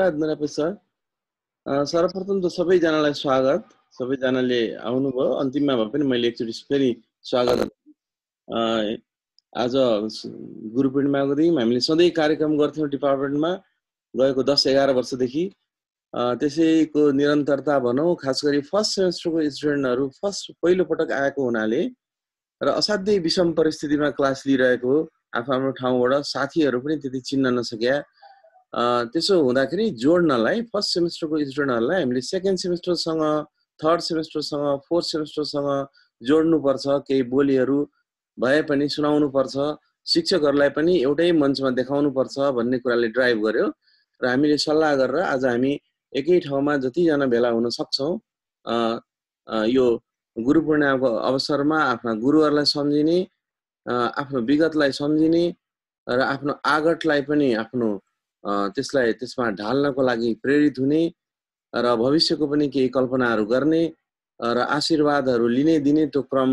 सर्वप्रथम त सबैजनालाई स्वागत सबैजनाले आउनुभयो अन्तिममा भए पनि मैले एकचोटि फेरि स्वागत आज गुरु पूर्णिमाको दिन हामीले सधैँ कार्यक्रम गर्थ्यौँ डिपार्टमेन्टमा गएको दस एघार वर्षदेखि त्यसैको निरन्तरता भनौँ खास गरी फर्स्ट सेमेस्टरको स्टुडेन्टहरू फर्स्ट पहिलोपटक आएको हुनाले र असाध्यै विषम परिस्थितिमा क्लास लिइरहेको आफ्नो आफ्नो ठाउँबाट साथीहरू पनि त्यति चिन्न नसक्या त्यसो हुँदाखेरि जोड्नलाई फर्स्ट सेमेस्टरको स्टुडेन्टहरूलाई हामीले सेकेन्ड सेमेस्टरसँग थर्ड सेमेस्टरसँग फोर्थ सेमेस्टरसँग जोड्नुपर्छ केही बोलीहरू भए पनि सुनाउनुपर्छ शिक्षकहरूलाई पनि एउटै मञ्चमा देखाउनुपर्छ भन्ने कुराले ड्राइभ गर्यो र हामीले सल्लाह गरेर आज हामी एकै ठाउँमा जतिजना भेला हुन सक्छौँ यो गुरु पूर्णिमाको अवसरमा आफ्ना गुरुहरूलाई सम्झिने आफ्नो विगतलाई सम्झिने र आफ्नो आगतलाई पनि आफ्नो त्यसलाई त्यसमा ढाल्नको लागि प्रेरित हुने र भविष्यको पनि केही कल्पनाहरू गर्ने र आशीर्वादहरू लिने दिने त्यो क्रम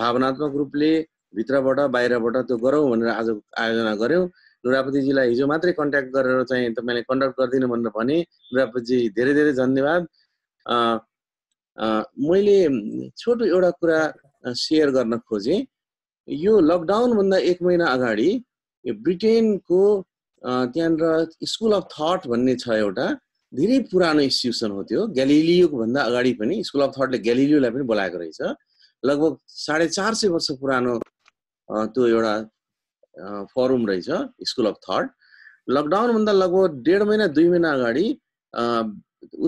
भावनात्मक रूपले भित्रबाट बाहिरबाट त्यो गरौँ भनेर आज आयोजना गऱ्यौँ नुरापतिजीलाई हिजो मात्रै कन्ट्याक्ट गरेर चाहिँ तपाईँले कन्डक्ट गरिदिनु भनेर भने नुरापतिजी धेरै धेरै धन्यवाद मैले छोटो एउटा कुरा सेयर गर्न खोजेँ यो लकडाउनभन्दा एक महिना अगाडि ब्रिटेनको त्यहाँनिर स्कुल अफ थट भन्ने छ एउटा धेरै पुरानो इन्स्टिट्युसन हो त्यो ग्यालिलियोको भन्दा अगाडि पनि स्कुल अफ थटले ग्यालिलियोलाई पनि बोलाएको रहेछ लगभग साढे चार सय वर्ष पुरानो त्यो एउटा फोरम रहेछ स्कुल अफ थट लकडाउनभन्दा लगभग डेढ महिना दुई महिना अगाडि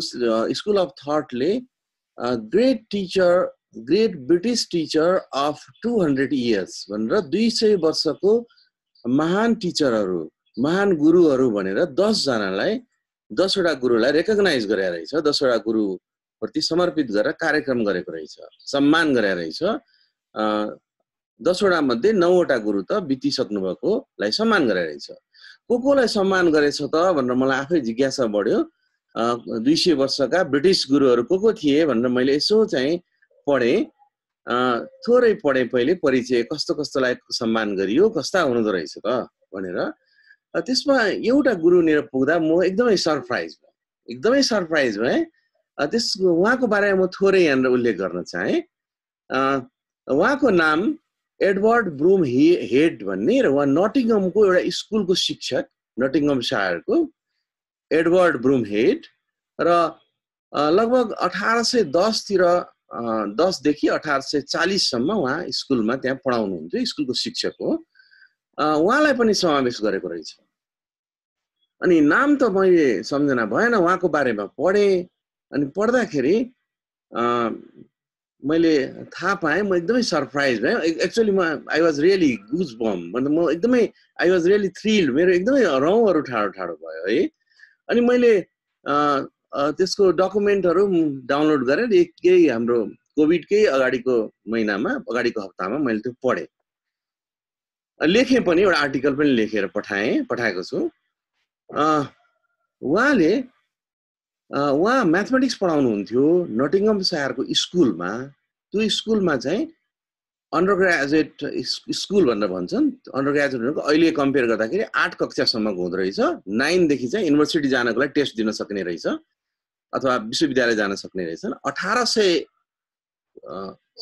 उस स्कुल अफ थटले great teacher great British teacher of two hundred years भनेर दुई सय वर्षको महान टिचरहरू महान गुरुहरू भनेर दसजनालाई दसवटा गुरुलाई रेकगनाइज गरेर रहेछ दसवटा गुरुप्रति समर्पित गरेर कार्यक्रम गरेको रहेछ सम्मान गरेर रहेछ दसवटा मध्ये नौवटा गुरु त बितिसक्नु भएकोलाई सम्मान गरेर रहेछ को कोलाई सम्मान गरेछ त भनेर मलाई आफै जिज्ञासा बढ्यो दुई सय वर्षका ब्रिटिस गुरुहरू को को थिए भनेर मैले यसो चाहिँ पढेँ थोरै पढेँ पहिले परिचय कस्तो कस्तोलाई सम्मान गरियो कस्ता हुनुहुँदो रहेछ त भनेर त्यसमा एउटा गुरुनिर पुग्दा म एकदमै सरप्राइज भएँ एकदमै सरप्राइज भएँ त्यस उहाँको बारेमा म थोरै यहाँनिर उल्लेख गर्न चाहेँ उहाँको नाम एडवर्ड ब्रुम हि हेड भन्ने र उहाँ नटिङमको एउटा स्कुलको शिक्षक नटिङम सायरको एडवर्ड ब्रुम हेड र लगभग अठार सय दसतिर दसदेखि अठार सय चालिससम्म उहाँ स्कुलमा त्यहाँ पढाउनुहुन्थ्यो स्कुलको शिक्षक हो उहाँलाई पनि समावेश गरेको रहेछ अनि नाम त मैले सम्झना भएन उहाँको बारेमा पढेँ अनि पढ्दाखेरि मैले थाहा पाएँ म एकदमै सरप्राइज भएँ एक्चुली म I was really goose bump मतलब म एकदमै आई वाज रियली थ्रिल मेरो एकदमै रौँहरू ठाडो ठाडो भयो है अनि मैले त्यसको डकुमेन्टहरू डाउनलोड गरेर केही हाम्रो कोभिडकै अगाडिको महिनामा अगाडिको हप्तामा मैले त्यो पढेँ लेखेँ पनि एउटा आर्टिकल पनि लेखेर पठाएँ पठाएको छु उहाँले उहाँ म्याथमेटिक्स पढाउनुहुन्थ्यो नटिङ्गम सायरको स्कुलमा त्यो स्कुलमा चाहिँ अन्डर ग्रेजुएट स्कुल भनेर भन्छन् अन्डर भनेको अहिले कम्पेयर गर्दाखेरि आठ कक्षासम्मको हुँदो रहेछ नाइनदेखि चाहिँ युनिभर्सिटी जानको लागि टेस्ट दिन सक्ने रहेछ अथवा विश्वविद्यालय जान सक्ने रहेछन् अठार सय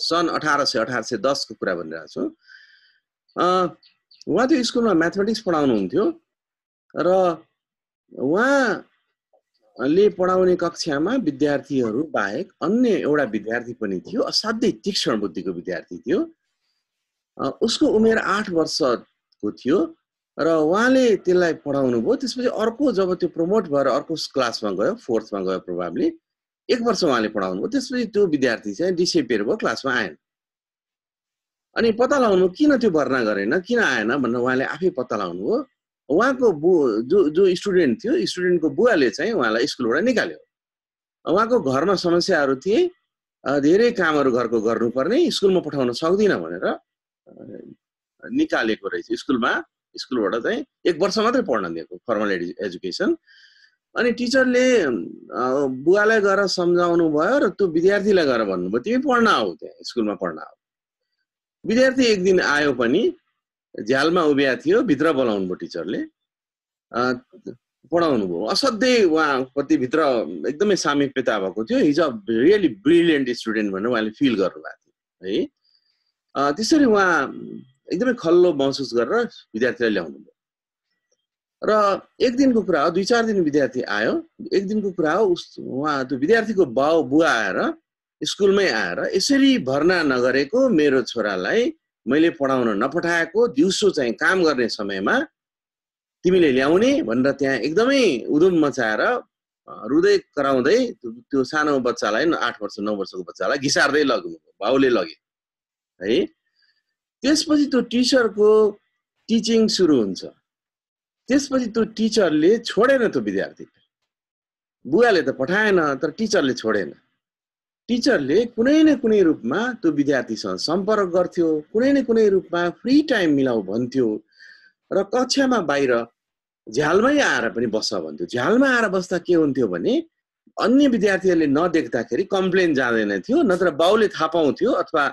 सन् अठार सय अठार सय दसको कुरा भनिरहेको छु उहाँ त्यो स्कुलमा म्याथमेटिक्स पढाउनुहुन्थ्यो र उहाँले पढाउने कक्षामा विद्यार्थीहरू बाहेक अन्य एउटा विद्यार्थी पनि थियो असाध्यै तीक्ष्ण बुद्धिको विद्यार्थी थियो उसको उमेर आठ वर्षको थियो र उहाँले त्यसलाई पढाउनु भयो त्यसपछि अर्को जब त्यो प्रमोट भएर अर्को क्लासमा गयो फोर्थमा गयो प्रभावले एक वर्ष उहाँले पढाउनु भयो त्यसपछि त्यो विद्यार्थी चाहिँ डिसेपियर भयो क्लासमा आएन अनि पत्ता लगाउनु किन त्यो भर्ना गरेन किन आएन भनेर उहाँले आफै पत्ता लगाउनु हो उहाँको बु जो जो स्टुडेन्ट थियो स्टुडेन्टको बुवाले चाहिँ उहाँलाई स्कुलबाट निकाल्यो उहाँको घरमा समस्याहरू थिए धेरै कामहरू घरको गर्नुपर्ने स्कुलमा पठाउन सक्दिनँ भनेर निकालेको रहेछ स्कुलमा स्कुलबाट चाहिँ एक वर्ष मात्रै पढ्न दिएको फर्मल एडु एजुकेसन अनि टिचरले बुवालाई गएर सम्झाउनु भयो र त्यो विद्यार्थीलाई गएर भन्नुभयो त्यही पढ्न आऊ त्यहाँ स्कुलमा पढ्न आऊ विद्यार्थी एक दिन आयो पनि झ्यालमा उभिया थियो भित्र बोलाउनु भयो टिचरले पढाउनु भयो असाध्यै उहाँप्रति भित्र एकदमै सामिप्यता भएको थियो he's a really brilliant student भनेर उहाँले फिल गर्नुभएको थियो है त्यसरी उहाँ एकदमै खल्लो महसुस गरेर विद्यार्थीलाई ल्याउनु भयो र एक दिनको कुरा हो दुई चार दिन विद्यार्थी आयो एक दिनको कुरा हो उस उहाँ त्यो विद्यार्थीको बाउ बुवा आएर स्कुलमै आएर यसरी भर्ना नगरेको मेरो छोरालाई मैले पढाउन नपठाएको दिउँसो चाहिँ काम गर्ने समयमा तिमीले ल्याउने भनेर त्यहाँ एकदमै उदुम मचाएर रुँदै कराउँदै त्यो सानो बच्चालाई आठ वर्ष नौ वर्षको बच्चालाई घिसार्दै लग्नु भाउले लगे है त्यसपछि त्यो टिचरको टिचिङ सुरु हुन्छ त्यसपछि त्यो टिचरले छोडेन त्यो विद्यार्थी बुवाले त पठाएन तर टिचरले छोडेन टिचरले कुनै न कुनै रूपमा त्यो विद्यार्थीसँग सम्पर्क गर्थ्यो कुनै न कुनै रूपमा फ्री टाइम मिलाऊ भन्थ्यो र कक्षामा बाहिर झ्यालमै आएर पनि बस्छ भन्थ्यो झ्यालमा आएर बस्दा के हुन्थ्यो भने अन्य विद्यार्थीहरूले नदेख्दाखेरि कम्प्लेन जाँदैन थियो नत्र बाउले थाहा पाउँथ्यो अथवा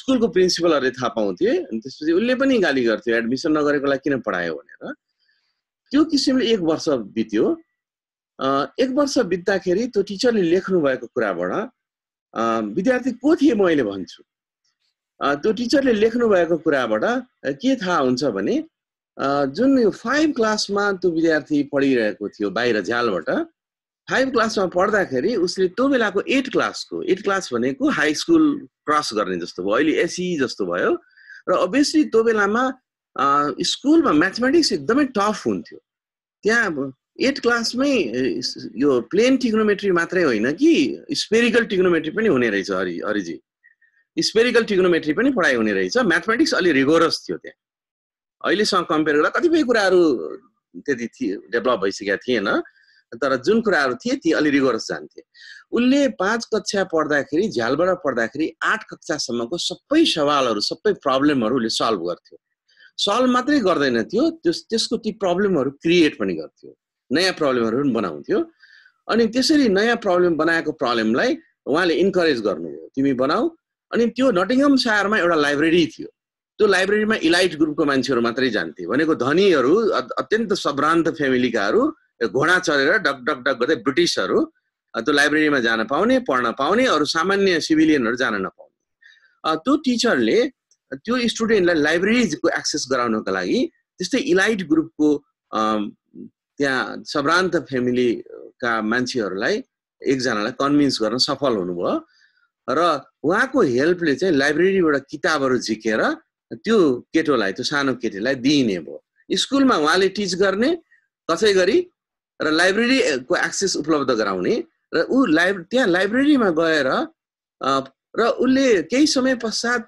स्कुलको प्रिन्सिपलहरूले थाहा पाउँथे अनि त्यसपछि उसले पनि गाली गर्थ्यो एडमिसन नगरेकोलाई किन पढायो भनेर त्यो किसिमले एक वर्ष बित्यो एक वर्ष बित्दाखेरि त्यो टिचरले लेख्नु भएको कुराबाट विद्यार्थी को थिएँ मैले भन्छु त्यो टिचरले लेख्नु भएको कुराबाट के थाहा हुन्छ भने जुन यो फाइभ क्लासमा त्यो विद्यार्थी पढिरहेको थियो बाहिर झ्यालबाट फाइभ क्लासमा पढ्दाखेरि उसले त्यो बेलाको एट क्लासको एट क्लास भनेको हाई स्कुल क्रस गर्ने जस्तो भयो अहिले एसई जस्तो भयो र अभियसली त्यो बेलामा स्कुलमा म्याथमेटिक्स एकदमै टफ हुन्थ्यो त्यहाँ एट क्लासमै यो प्लेन टिग्नोमेट्री मात्रै होइन कि स्पेरिकल टिग्नोमेट्री पनि हुने रहेछ हरि हरिजी स्पेरिकल टिग्नोमेट्री पनि पढाइ हुने रहेछ म्याथमेटिक्स अलि रिगोरस थियो त्यहाँ अहिलेसँग कम्पेयर गर्दा कतिपय कुराहरू त्यति थिए डेभलप भइसकेका थिएन तर जुन कुराहरू थिए ती अलि रिगोरस जान्थे उसले पाँच कक्षा पढ्दाखेरि झ्यालबाट पढ्दाखेरि आठ कक्षासम्मको सबै सवालहरू सबै प्रब्लमहरू उसले सल्भ गर्थ्यो सल्भ मात्रै गर्दैन थियो त्यस त्यसको ती प्रब्लमहरू क्रिएट पनि गर्थ्यो नयाँ प्रब्लमहरू पनि बनाउँथ्यो अनि त्यसरी नयाँ प्रब्लम बनाएको प्रब्लमलाई उहाँले इन्करेज गर्नुभयो तिमी बनाऊ अनि त्यो नटिङ्गम सायरमा एउटा लाइब्रेरी थियो त्यो लाइब्रेरीमा इलाइट ग्रुपको मान्छेहरू मात्रै जान्थे भनेको धनीहरू अत्यन्त सभ्रान्त फ्यामिलीकाहरू घोडा चढेर डक डक डक गर्दै ब्रिटिसहरू त्यो लाइब्रेरीमा जान पाउने पढ्न पाउने अरू सामान्य सिभिलियनहरू जान नपाउने त्यो टिचरले त्यो स्टुडेन्टलाई लाइब्रेरीको एक्सेस गराउनको लागि त्यस्तै इलाइट ग्रुपको त्यहाँ सभ्रान्त फ्यामिलीका मान्छेहरूलाई एकजनालाई कन्भिन्स गर्न सफल हुनुभयो र उहाँको हेल्पले चाहिँ लाइब्रेरीबाट किताबहरू झिकेर त्यो केटोलाई त्यो सानो केटीलाई दिइने भयो स्कुलमा उहाँले टिच गर्ने कसै गरी र लाइब्रेरीको एक्सेस उपलब्ध गराउने र ऊ लाइब्रे त्यहाँ लाइब्रेरीमा गएर र उसले केही समय पश्चात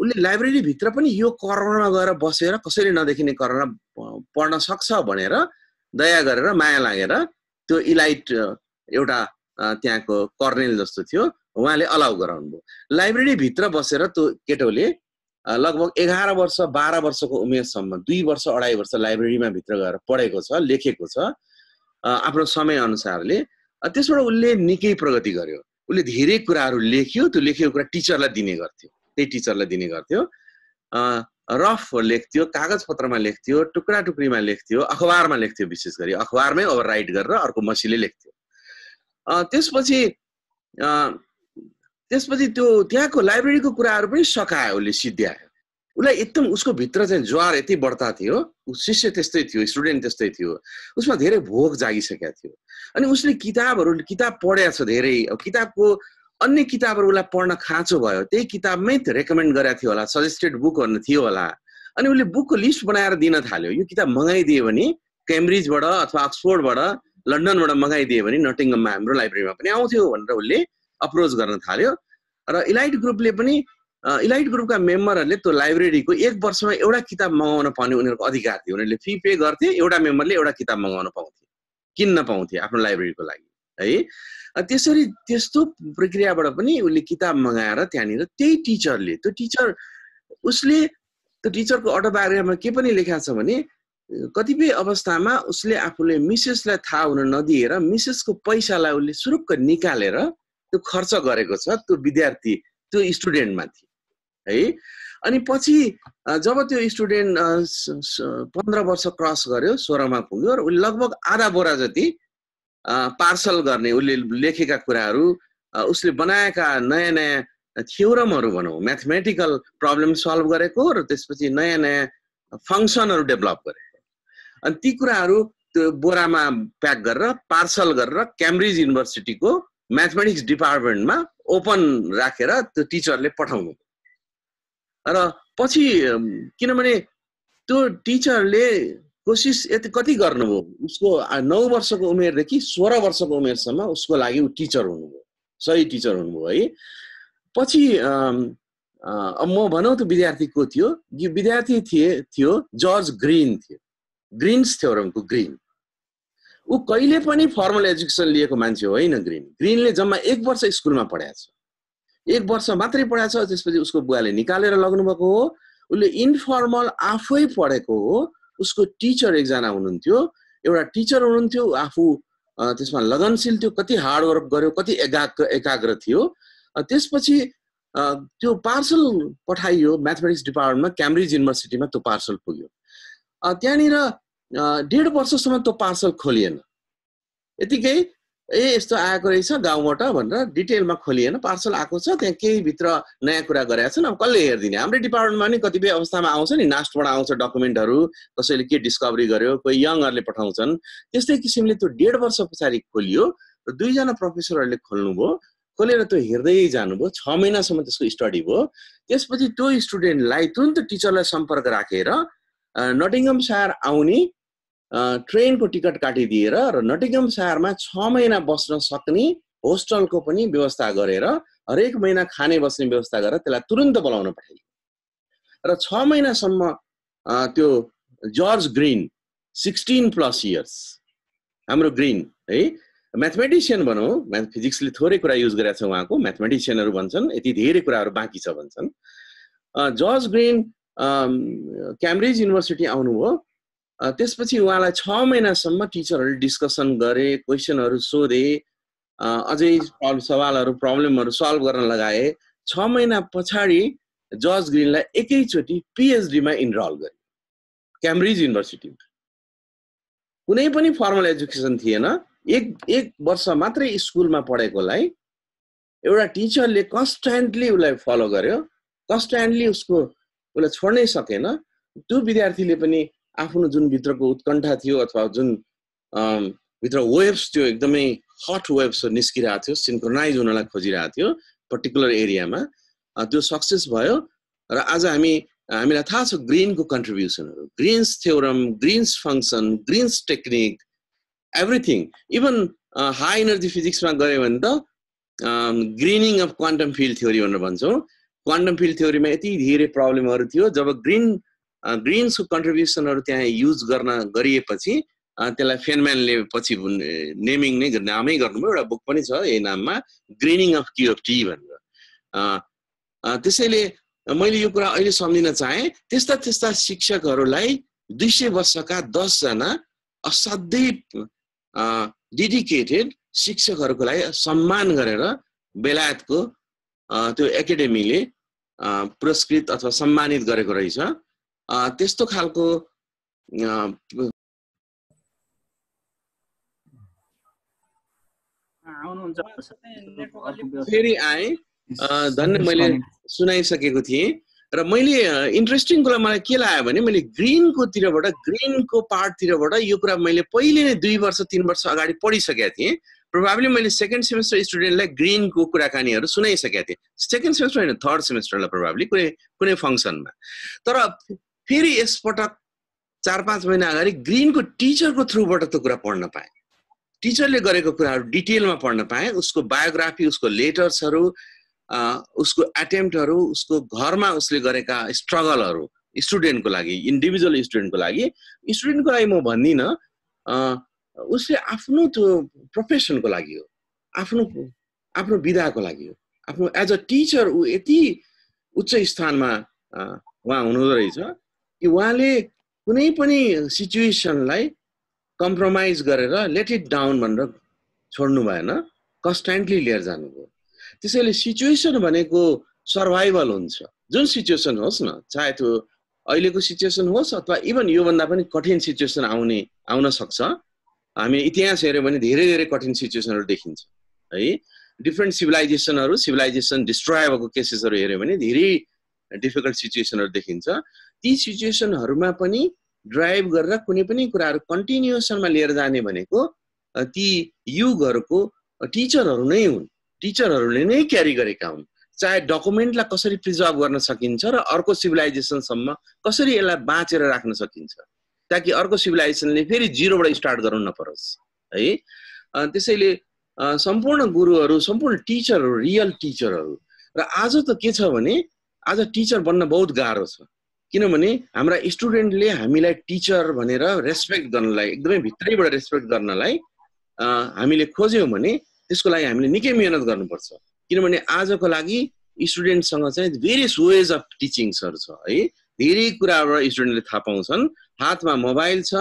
उसले लाइब्रेरीभित्र पनि यो कर्णमा गएर बसेर कसैले नदेखिने कर्ण पढ्न सक्छ भनेर दया गरेर माया लागेर त्यो इलाइट एउटा त्यहाँको कर्नेल जस्तो थियो उहाँले अलाउ गराउनुभयो लाइब्रेरीभित्र बसेर त्यो केटोले लगभग एघार वर्ष बाह्र वर्षको उमेरसम्म दुई वर्ष अढाई वर्ष लाइब्रेरीमा भित्र गएर पढेको छ लेखेको छ आफ्नो समयअनुसारले त्यसबाट उसले निकै प्रगति गर्यो उसले धेरै कुराहरू लेख्यो त्यो लेखेको कुरा टिचरलाई दिने गर्थ्यो त्यही टिचरलाई दिने गर्थ्यो रफ लेख्थ्यो कागज पत्रमा लेख्थ्यो टुक्रा टुक्रीमा लेख्थ्यो अखबारमा लेख्थ्यो विशेष गरी अखबारमै ओभर राइट गरेर अर्को मसीले लेख्थ्यो त्यसपछि त्यसपछि त्यो त्यहाँको लाइब्रेरीको कुराहरू पनि सकायो उसले सिद्ध्यायो उसलाई एकदम उसको भित्र चाहिँ ज्वार यति बढ्ता थियो ऊ शिष्य त्यस्तै थियो स्टुडेन्ट त्यस्तै थियो उसमा धेरै भोग जागिसकेको थियो अनि उसले किताबहरू किताब पढेको छ धेरै किताबको अन्य किताबहरू उसलाई पढ्न खाँचो भयो त्यही किताबमै रेकमेन्ड गरेको थियो होला सजेस्टेड बुकहरू थियो होला अनि उसले बुकको लिस्ट बनाएर दिन थाल्यो यो किताब मगाइदियो भने क्याम्ब्रिजबाट अथवा अक्सफोर्डबाट लन्डनबाट मगाइदियो भने नटिङमा हाम्रो लाइब्रेरीमा पनि आउँथ्यो भनेर उसले अप्रोच गर्न थाल्यो र इलाइट ग्रुपले पनि इलाइट ग्रुपका मेम्बरहरूले त्यो लाइब्रेरीको एक वर्षमा एउटा किताब मगाउन पाउने उनीहरूको अधिकार थियो उनीहरूले फी पे गर्थे एउटा मेम्बरले एउटा किताब मगाउन पाउँथे किन्न पाउँथे आफ्नो लाइब्रेरीको लागि है त्यसरी त्यस्तो प्रक्रियाबाट पनि उसले किताब मगाएर त्यहाँनिर त्यही टिचरले त्यो टिचर उसले त्यो टिचरको अटोबायोग्राफीमा के पनि लेखा छ भने कतिपय अवस्थामा उसले आफूले मिसेसलाई थाहा हुन नदिएर मिसेसको पैसालाई उसले सुरुक्क निकालेर त्यो खर्च गरेको छ त्यो विद्यार्थी त्यो स्टुडेन्टमाथि है अनि पछि जब त्यो स्टुडेन्ट पन्ध्र वर्ष क्रस गर्यो सोह्रमा पुग्यो र उसले लगभग आधा बोरा जति पार्सल गर्ने उसले लेखेका कुराहरू उसले बनाएका नयाँ नयाँ थियोरमहरू भनौँ म्याथमेटिकल प्रब्लम सल्भ गरेको र त्यसपछि नयाँ नयाँ फङ्सनहरू डेभलप गरेको अनि ती कुराहरू त्यो बोरामा प्याक गरेर पार्सल गरेर क्याम्ब्रिज युनिभर्सिटीको म्याथमेटिक्स डिपार्टमेन्टमा ओपन राखेर रा, त्यो टिचरले पठाउनु र पछि किनभने त्यो टिचरले कोसिस यति कति गर्नुभयो उसको नौ वर्षको उमेरदेखि सोह्र वर्षको उमेरसम्म उसको लागि ऊ टिचर हुनुभयो सही टिचर हुनुभयो है पछि म भनौँ त विद्यार्थी को थियो यो विद्यार्थी थिए थियो जर्ज ग्रिन थियो ग्रिन्स थ्योरमको ग्रिन ऊ कहिले पनि फर्मल एजुकेसन लिएको मान्छे होइन ग्रिन ग्रिनले जम्मा एक वर्ष स्कुलमा पढाएको छ एक वर्ष मात्रै पढाएको छ त्यसपछि उसको बुवाले निकालेर लग्नुभएको हो उसले इन्फर्मल आफै पढेको हो उसको टिचर एकजना हुनुहुन्थ्यो एउटा टिचर हुनुहुन्थ्यो आफू त्यसमा लगनशील थियो कति हार्डवर्क गर्यो कति एकाग्र एकाग्र थियो त्यसपछि त्यो पार्सल पठाइयो म्याथमेटिक्स डिपार्टमेन्टमा क्याम्ब्रिज युनिभर्सिटीमा त्यो पार्सल पुग्यो त्यहाँनिर डेढ वर्षसम्म त्यो पार्सल खोलिएन यतिकै ए यस्तो आएको रहेछ गाउँबाट भनेर डिटेलमा खोलिएन पार्सल आएको छ त्यहाँ केही भित्र नयाँ कुरा गरेका छन् अब कसले हेरिदिने हाम्रै डिपार्टमेन्टमा नि कतिपय अवस्थामा आउँछ नि नास्टबाट आउँछ डकुमेन्टहरू कसैले के डिस्कभरी गर्यो कोही यङहरूले पठाउँछन् त्यस्तै किसिमले त्यो डेढ वर्ष पछाडि खोलियो र दुईजना प्रोफेसरहरूले खोल्नुभयो खोलेर त्यो हेर्दै जानुभयो छ महिनासम्म त्यसको स्टडी भयो त्यसपछि त्यो स्टुडेन्टलाई तुरन्त टिचरलाई सम्पर्क राखेर नटिङ्गम सार आउने ट्रेनको टिकट काटिदिएर र नटिगम सहरमा छ महिना बस्न सक्ने होस्टलको पनि व्यवस्था गरेर हरेक महिना खाने बस्ने व्यवस्था गरेर त्यसलाई तुरन्त बोलाउन पठाइयो र छ महिनासम्म त्यो George Green sixteen plus years हाम्रो ग्रिन है म्याथमेटिसियन भनौँ म्याथ फिजिक्सले थोरै कुरा युज गरेका छ उहाँको म्याथमेटिसियनहरू भन्छन् यति धेरै कुराहरू बाँकी छ भन्छन् जर्ज ग्रिन क्याम्ब्रिज युनिभर्सिटी आउनुभयो त्यसपछि उहाँलाई छ महिनासम्म टिचरहरूले डिस्कसन गरे क्वेसनहरू सोधे अझै सवालहरू प्रब्लमहरू सल्भ गर्न लगाए छ महिना पछाडि जर्ज ग्रिनलाई एकैचोटि पिएचडीमा इनरल गरे क्याम्ब्रिज युनिभर्सिटीमा कुनै पनि फर्मल एजुकेसन थिएन एक एक वर्ष मात्रै स्कुलमा पढेकोलाई एउटा टिचरले कन्सट्यान्टली उसलाई फलो गर्यो कन्सट्यान्टली उसको उसलाई छोड्नै सकेन त्यो विद्यार्थीले पनि आफ्नो जुन भित्रको उत्कण्ठा थियो अथवा जुन भित्र वेब्स थियो एकदमै हट वेब्स निस्किरहेको थियो सिन्क्रोनाइज हुनलाई खोजिरहेको थियो पर्टिकुलर एरियामा त्यो सक्सेस भयो र आज हामी हामीलाई थाहा छ ग्रिनको कन्ट्रिब्युसनहरू Green's theorem Green's function Green's technique everything even high energy फिजिक्समा गयो भने त greening of quantum field theory भनेर भन्छौँ क्वान्टम फिल्ड थ्योरीमा यति धेरै प्रब्लमहरू थियो जब ग्रिन ग्रिन्सको कन्ट्रिब्युसनहरू त्यहाँ युज गर्न गरिएपछि त्यसलाई फेनम्यानले पछि नेमिङ नै नामै गर्नुभयो एउटा बुक पनि छ यही नाममा greening of Q F T भनेर त्यसैले मैले यो कुरा अहिले सम्झिन चाहेँ त्यस्ता त्यस्ता शिक्षकहरूलाई दुई सय वर्षका दसजना असाध्यै डेडिकेटेड शिक्षकहरूको लागि सम्मान गरेर बेलायतको त्यो एकाडेमीले पुरस्कृत अथवा सम्मानित गरेको रहेछ त्यस्तो खालको फेरि आएँ झन् मैले सुनाइसकेको थिएँ र मैले इन्ट्रेस्टिङ कुरा मलाई के लाग्यो भने मैले ग्रिनकोतिरबाट ग्रिनको पार्टतिरबाट यो कुरा मैले पहिले नै दुई वर्ष तिन वर्ष अगाडि पढिसकेका थिएँ प्रभावली मैले सेकेन्ड सेमेस्टर स्टुडेन्टलाई ग्रिनको कुराकानीहरू सुनाइसकेका थिएँ सेकेन्ड सेमेस्टर होइन थर्ड सेमेस्टरलाई प्रभावली कुनै कुनै फङ्सनमा तर फेरि यसपटक चार पाँच महिना अगाडि ग्रिनको टिचरको थ्रुबाट त्यो कुरा पढ्न पाएँ टिचरले गरेको कुराहरू डिटेलमा पढ्न पाएँ उसको बायोग्राफी उसको लेटर्सहरू उसको एटेम्प्टहरू उसको घरमा उसले गरेका स्ट्रगलहरू स्टुडेन्टको लागि इन्डिभिजुअल स्टुडेन्टको लागि स्टुडेन्टको लागि म भन्दिनँ उसले आफ्नो त्यो प्रोफेसनको लागि हो आफ्नो आफ्नो विधाको लागि हो आफ्नो एज अ टिचर ऊ यति उच्च स्थानमा उहाँ हुनुहुँदो रहेछ कि उहाँले कुनै पनि सिचुएसनलाई कम्प्रोमाइज गरेर लेट इट डाउन भनेर छोड्नु भएन कन्सटेन्टली लिएर जानुभयो त्यसैले सिचुएसन भनेको सर्भाइभल हुन्छ जुन सिचुएसन होस् न चाहे त्यो अहिलेको सिचुएसन होस् अथवा इभन योभन्दा पनि कठिन सिचुएसन आउने आउन सक्छ हामी इतिहास हेऱ्यौँ भने धेरै धेरै कठिन सिचुएसनहरू देखिन्छ है डिफ्रेन्ट सिभिलाइजेसनहरू सिभिलाइजेसन डिस्ट्रोय भएको केसेसहरू हेऱ्यौँ भने धेरै डिफिकल्ट सिचुएसनहरू देखिन्छ ती सिचुएसनहरूमा पनि ड्राइभ गरेर कुनै पनि कुराहरू कन्टिन्युसनमा लिएर जाने भनेको ती युगहरूको टिचरहरू नै हुन् टिचरहरूले नै क्यारी गरेका हुन् चाहे डकुमेन्टलाई कसरी प्रिजर्भ गर्न सकिन्छ र अर्को सिभिलाइजेसनसम्म कसरी यसलाई बाँचेर राख्न सकिन्छ ताकि अर्को सिभिलाइजेसनले फेरि जिरोबाट स्टार्ट गर्नु नपरोस् है त्यसैले सम्पूर्ण गुरुहरू सम्पूर्ण टिचरहरू रियल टिचरहरू र आज त के छ भने आज टिचर बन्न बहुत गाह्रो छ किनभने हाम्रा स्टुडेन्टले हामीलाई टिचर भनेर रेस्पेक्ट गर्नलाई एकदमै भित्रैबाट रेस्पेक्ट गर्नलाई हामीले खोज्यौँ भने त्यसको लागि हामीले निकै मिहिनेत गर्नुपर्छ किनभने आजको लागि स्टुडेन्टसँग चाहिँ भेरियस वेज अफ टिचिङ्सहरू छ है धेरै कुराबाट स्टुडेन्टले थाहा पाउँछन् हातमा मोबाइल छ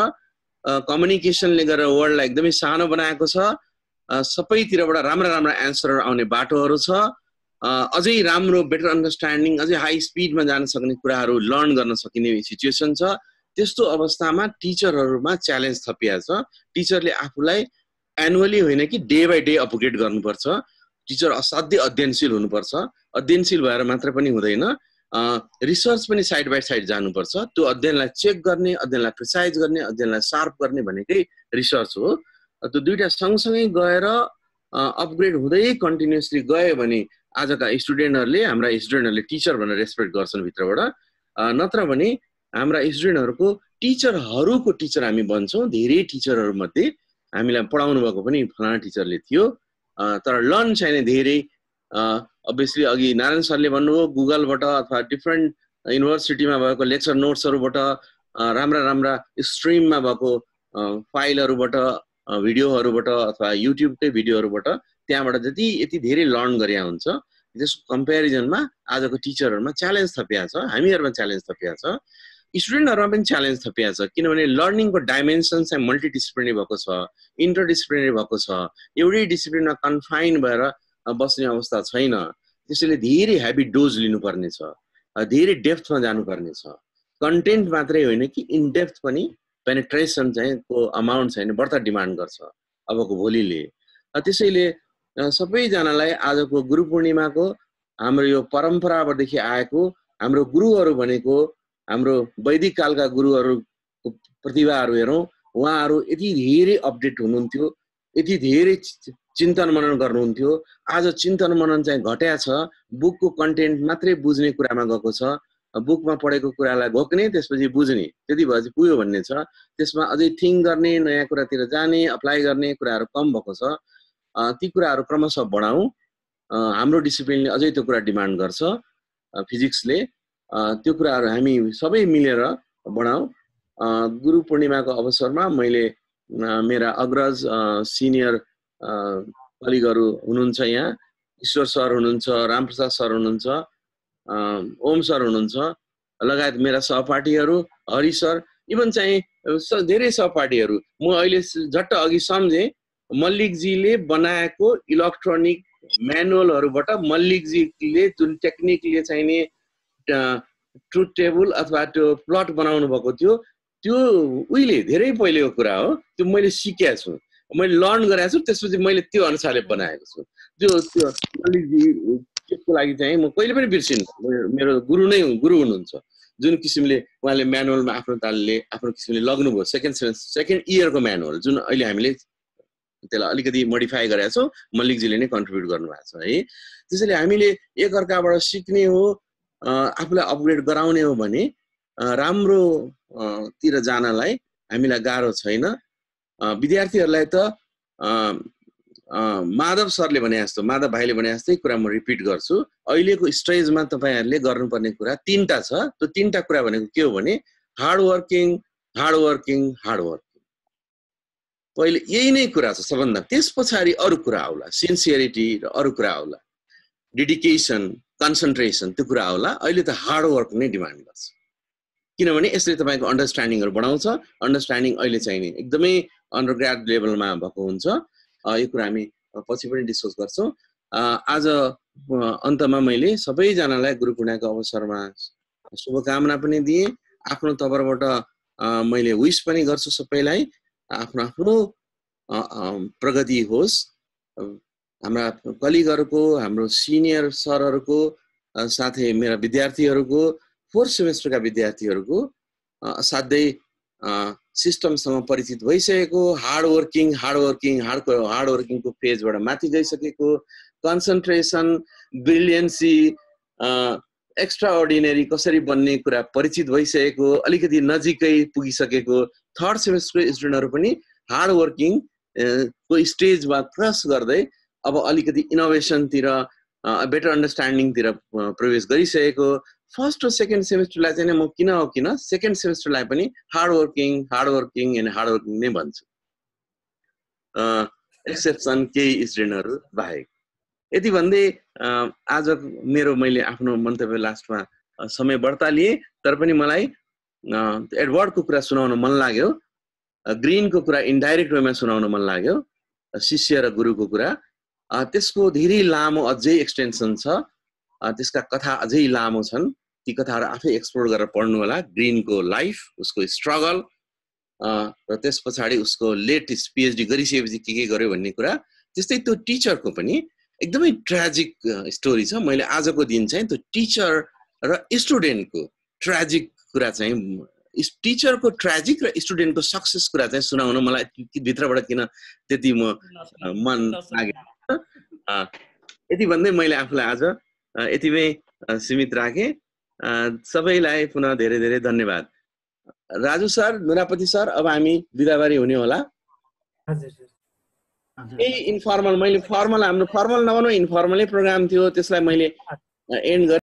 कम्युनिकेसनले गरेर वर्ल्डलाई एकदमै सानो बनाएको छ सबैतिरबाट राम्रा राम्रा एन्सरहरू आउने बाटोहरू छ अझै राम्रो बेटर अन्डरस्ट्यान्डिङ अझै हाई स्पिडमा जान सक्ने कुराहरू लर्न गर्न सकिने सिचुएसन छ त्यस्तो अवस्थामा टिचरहरूमा च्यालेन्ज थपिया छ टिचरले आफूलाई एनुअली होइन कि डे बाई डे अपग्रेड गर्नुपर्छ टिचर असाध्यै अध्ययनशील हुनुपर्छ अध्ययनशील भएर मात्र पनि हुँदैन रिसर्च पनि साइड बाई साइड जानुपर्छ त्यो अध्ययनलाई चेक गर्ने अध्ययनलाई प्रिसाइज गर्ने अध्ययनलाई सार्प गर्ने भनेकै रिसर्च हो त्यो दुइटा सँगसँगै गएर अपग्रेड हुँदै कन्टिन्युसली गयो भने आजका स्टुडेन्टहरूले हाम्रा स्टुडेन्टहरूले टिचर भनेर रेस्पेक्ट गर्छन् भित्रबाट नत्र भने हाम्रा स्टुडेन्टहरूको टिचरहरूको टिचर हामी भन्छौँ धेरै टिचरहरूमध्ये हामीलाई पढाउनु भएको पनि फलाना टिचरले थियो तर लर्न चाहिने धेरै अभियसली अघि नारायण सरले भन्नुभयो गुगलबाट अथवा डिफ्रेन्ट युनिभर्सिटीमा भएको लेक्चर नोट्सहरूबाट राम्रा राम्रा स्ट्रिममा भएको फाइलहरूबाट भिडियोहरूबाट अथवा युट्युबकै भिडियोहरूबाट त्यहाँबाट जति यति धेरै लर्न गरे हुन्छ त्यसको कम्पेरिजनमा आजको टिचरहरूमा च्यालेन्ज थपिया छ हामीहरूमा च्यालेन्ज थपिया छ स्टुडेन्टहरूमा पनि च्यालेन्ज थपिया छ किनभने लर्निङको डाइमेन्सन चाहिँ मल्टिडिसिप्लिनरी भएको छ इन्टरडिसिप्लिनरी भएको छ एउटै डिसिप्लिनमा कन्फाइन भएर बस्ने अवस्था छैन त्यसैले धेरै हेभी डोज लिनुपर्ने छ धेरै डेप्थमा जानुपर्ने छ कन्टेन्ट मात्रै होइन कि इन डेप्थ पनि पेनिट्रेसन चाहिँ को अमाउन्ट छैन बढ्ता डिमान्ड गर्छ अबको भोलिले त्यसैले सबैजनालाई आजको गुरु पूर्णिमाको हाम्रो यो परम्परादेखि आएको हाम्रो गुरुहरू भनेको हाम्रो वैदिक कालका गुरुहरूको प्रतिभाहरू हेरौँ उहाँहरू यति धेरै अपडेट हुनुहुन्थ्यो यति धेरै चिन्तन मनन गर्नुहुन्थ्यो आज चिन्तन मनन चाहिँ घट्या छ बुकको कन्टेन्ट मात्रै बुझ्ने कुरामा गएको छ बुकमा पढेको कुरालाई घोक्ने त्यसपछि बुझ्ने त्यति भएपछि पुग्यो भन्ने छ त्यसमा अझै थिङ्क गर्ने नयाँ कुरातिर जाने अप्लाई गर्ने कुराहरू कम भएको छ ती कुराहरू क्रमशः बढाउँ हाम्रो डिसिप्लिनले अझै त्यो कुरा डिमान्ड गर्छ फिजिक्सले त्यो कुराहरू हामी सबै मिलेर बढाउँ गुरु पूर्णिमाको अवसरमा मैले मेरा अग्रज सिनियर कलिगहरू हुनुहुन्छ यहाँ ईश्वर सर हुनुहुन्छ रामप्रसाद सर हुनुहुन्छ ओम सर हुनुहुन्छ लगायत मेरा सहपाठीहरू हरि सर इभन चाहिँ धेरै सहपाठीहरू म अहिले झट्ट अघि सम्झेँ मल्लिकजीले बनाएको इलेक्ट्रोनिक म्यानुअलहरूबाट मल्लिकजीले जुन टेक्निकले नि ट्रुथ टेबल अथवा त्यो प्लट बनाउनु भएको थियो त्यो उहिले धेरै पहिलेको कुरा हो त्यो मैले सिकेको छु मैले लर्न गराएको छु त्यसपछि मैले त्यो अनुसारले बनाएको छु त्यो त्यो मल्लिकजी त्यसको लागि चाहिँ म कहिले पनि बिर्सिनु मेरो गुरु नै गुरु हुनुहुन्छ जुन किसिमले उहाँले म्यानुअलमा आफ्नो तालले आफ्नो किसिमले लग्नुभयो सेकेन्ड सेकेन्ड इयरको म्यानुअल जुन अहिले हामीले त्यसलाई अलिकति मोडिफाई गरेका छौँ मल्लिकजीले नै कन्ट्रिब्युट गर्नुभएको छ है त्यसैले हामीले एकअर्काबाट सिक्ने हो आफूलाई अपग्रेड गराउने हो भने राम्रोतिर जानलाई हामीलाई गाह्रो छैन विद्यार्थीहरूलाई त माधव सरले भने जस्तो माधव भाइले भने जस्तै कुरा म रिपिट गर्छु अहिलेको स्टेजमा तपाईँहरूले गर्नुपर्ने कुरा तिनवटा छ त्यो तिनवटा कुरा भनेको के हो भने hard working hard working hard working पहिले यही नै कुरा छ सबभन्दा त्यस पछाडि अरू कुरा आउला सिन्सियरिटी र अरू कुरा आउला डेडिकेसन कन्सन्ट्रेसन त्यो कुरा आउला अहिले त हार्डवर्क नै डिमान्ड गर्छ किनभने यसले तपाईँको अन्डरस्ट्यान्डिङहरू बढाउँछ अन्डरस्ट्यान्डिङ अहिले चाहिने एकदमै अन्डरग्राड लेभलमा भएको हुन्छ यो कुरा हामी पछि पनि डिस्कस गर्छौँ आज अन्तमा मैले सबैजनालाई गुरु पूर्णाको अवसरमा शुभकामना पनि दिएँ आफ्नो तबरबाट मैले विस पनि गर्छु सबैलाई आफ्नो आफ्नो प्रगति होस् हाम्रा कलिगहरूको हाम्रो सिनियर सरहरूको साथै मेरा विद्यार्थीहरूको फोर्थ सेमेस्टरका विद्यार्थीहरूको असाध्यै सिस्टमसँग परिचित भइसकेको hard working hard working hard hard वर्किङको फेजबाट माथि गइसकेको कन्सन्ट्रेसन ब्रिलियन्सी एक्स्ट्रा अर्डिनेरी कसरी बन्ने कुरा परिचित भइसकेको अलिकति नजिकै पुगिसकेको थर्ड सेमेस्टरको स्टुडेन्टहरू पनि हार्ड वर्किङ eh, को स्टेजमा क्रस गर्दै अब अलिकति इनोभेसनतिर बेटर अन्डरस्ट्यान्डिङतिर प्रवेश गरिसकेको फर्स्ट र सेकेन्ड सेमेस्टरलाई चाहिँ म किन हो किन सेकेन्ड सेमेस्टरलाई पनि hard working hard working and hard working नै भन्छु एक्सेप्सन केही स्टुडेन्टहरू बाहेक यति भन्दै आज मेरो मैले आफ्नो मन्तव्य लास्टमा समय बढ्ता लिएँ तर पनि मलाई एडवर्डको कुरा सुनाउन मन लाग्यो ग्रिनको कुरा इन्डाइरेक्ट वेमा सुनाउन मन लाग्यो शिष्य र गुरुको कुरा त्यसको धेरै लामो अझै एक्सटेन्सन छ त्यसका कथा अझै लामो छन् ती कथाहरू आफै एक्सप्लोर गरेर पढ्नु होला ग्रिनको लाइफ उसको स्ट्रगल र त्यस पछाडि उसको लेटेस्ट पिएचडी गरिसकेपछि के के गर्यो भन्ने कुरा त्यस्तै त्यो टिचरको पनि एकदमै ट्राजिक स्टोरी छ मैले आजको दिन चाहिँ त्यो टिचर र स्टुडेन्टको ट्राजिक कुरा चाहिँ टिचरको ट्रेजिक र स्टुडेन्टको सक्सेस कुरा चाहिँ सुनाउन मलाई भित्रबाट किन त्यति म मन लागे यति भन्दै मैले आफूलाई आज यतिमै सीमित राखेँ सबैलाई पुनः धेरै धेरै धन्यवाद राजु सर नुरापति सर अब हामी बिदाबारी हुने होला ए इन्फर्मल मैले फर्मल हाम्रो फर्मल नभनौँ इन्फर्मलै प्रोग्राम थियो त्यसलाई मैले एन्ड गरेँ